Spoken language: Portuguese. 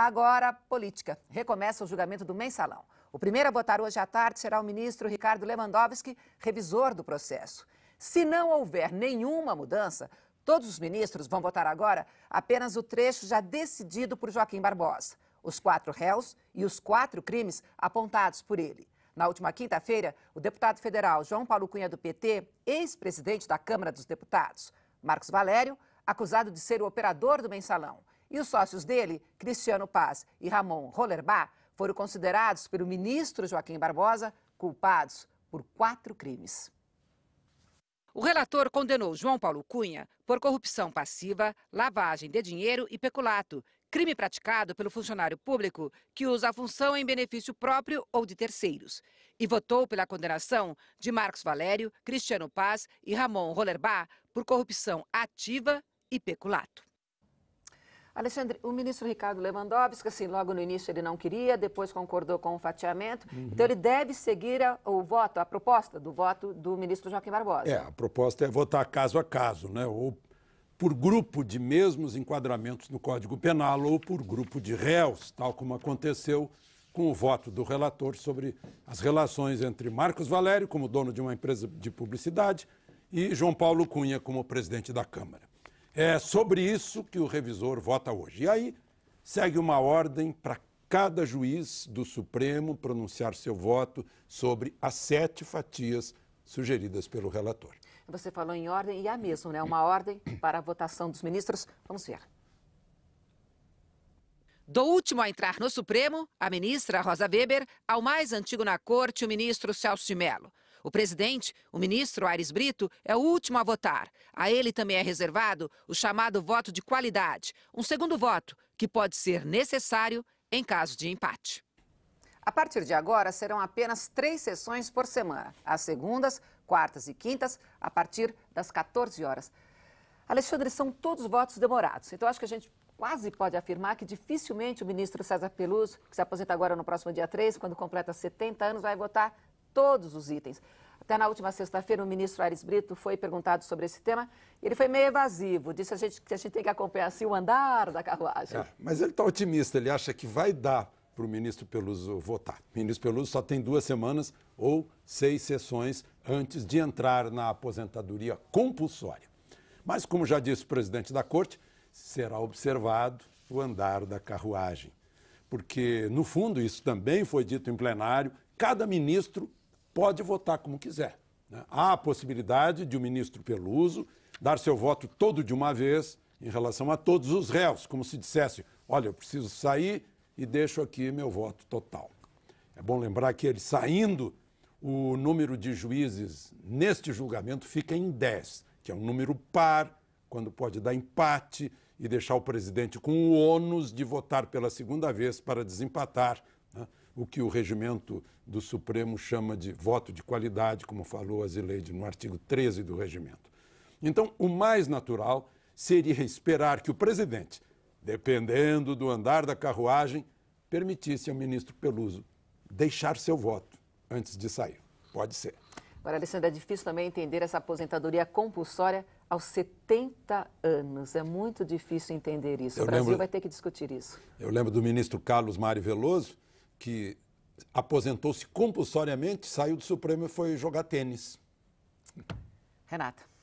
Agora, política. Recomeça o julgamento do mensalão. O primeiro a votar hoje à tarde será o ministro Ricardo Lewandowski, revisor do processo. Se não houver nenhuma mudança, todos os ministros vão votar agora apenas o trecho já decidido por Joaquim Barbosa, os quatro réus e os quatro crimes apontados por ele. Na última quinta-feira, o deputado federal João Paulo Cunha do PT, ex-presidente da Câmara dos Deputados, Marcos Valério, acusado de ser o operador do mensalão, e os sócios dele, Cristiano Paz e Ramon Rollerbach, foram considerados pelo ministro Joaquim Barbosa culpados por quatro crimes. O relator condenou João Paulo Cunha por corrupção passiva, lavagem de dinheiro e peculato, crime praticado pelo funcionário público que usa a função em benefício próprio ou de terceiros. E votou pela condenação de Marcos Valério, Cristiano Paz e Ramon Rollerbach por corrupção ativa e peculato. Alexandre, o ministro Ricardo Lewandowski, assim, logo no início ele não queria, depois concordou com o fatiamento. Uhum. Então ele deve seguir a, o voto, a proposta do voto do ministro Joaquim Barbosa. É, a proposta é votar caso a caso, né? Ou por grupo de mesmos enquadramentos no Código Penal ou por grupo de réus, tal como aconteceu com o voto do relator sobre as relações entre Marcos Valério, como dono de uma empresa de publicidade, e João Paulo Cunha, como presidente da Câmara. É sobre isso que o revisor vota hoje. E aí segue uma ordem para cada juiz do Supremo pronunciar seu voto sobre as sete fatias sugeridas pelo relator. Você falou em ordem e é mesmo, né? Uma ordem para a votação dos ministros. Vamos ver. Do último a entrar no Supremo, a ministra Rosa Weber, ao mais antigo na corte, o ministro Celso de Mello. O presidente, o ministro Aires Brito, é o último a votar. A ele também é reservado o chamado voto de qualidade, um segundo voto que pode ser necessário em caso de empate. A partir de agora, serão apenas três sessões por semana, às segundas, quartas e quintas, a partir das 14 horas. Alexandre, são todos votos demorados, então acho que a gente quase pode afirmar que dificilmente o ministro César Peluso, que se aposenta agora no próximo dia 3, quando completa 70 anos, vai votar todos os itens. Até na última sexta-feira, o ministro Ares Brito foi perguntado sobre esse tema e ele foi meio evasivo. Disse a gente, que a gente tem que acompanhar assim, o andar da carruagem. É, mas ele está otimista, ele acha que vai dar para o ministro Peluso votar. O ministro Peluso só tem duas semanas ou seis sessões antes de entrar na aposentadoria compulsória. Mas, como já disse o presidente da corte, será observado o andar da carruagem. Porque, no fundo, isso também foi dito em plenário: cada ministro pode votar como quiser. Né? Há a possibilidade de o ministro Peluso dar seu voto todo de uma vez em relação a todos os réus, como se dissesse: olha, eu preciso sair e deixo aqui meu voto total. É bom lembrar que ele saindo, o número de juízes neste julgamento fica em 10, que é um número par, quando pode dar empate e deixar o presidente com o ônus de votar pela segunda vez para desempatar o que o regimento do Supremo chama de voto de qualidade, como falou a Zileide no artigo 13 do regimento. Então, o mais natural seria esperar que o presidente, dependendo do andar da carruagem, permitisse ao ministro Peluso deixar seu voto antes de sair. Pode ser. Agora, Alessandra, é difícil também entender essa aposentadoria compulsória aos 70 anos. É muito difícil entender isso. Eu o Brasil lembro, vai ter que discutir isso. Eu lembro do ministro Carlos Mário Veloso, que aposentou-se compulsoriamente, saiu do Supremo e foi jogar tênis. Renata.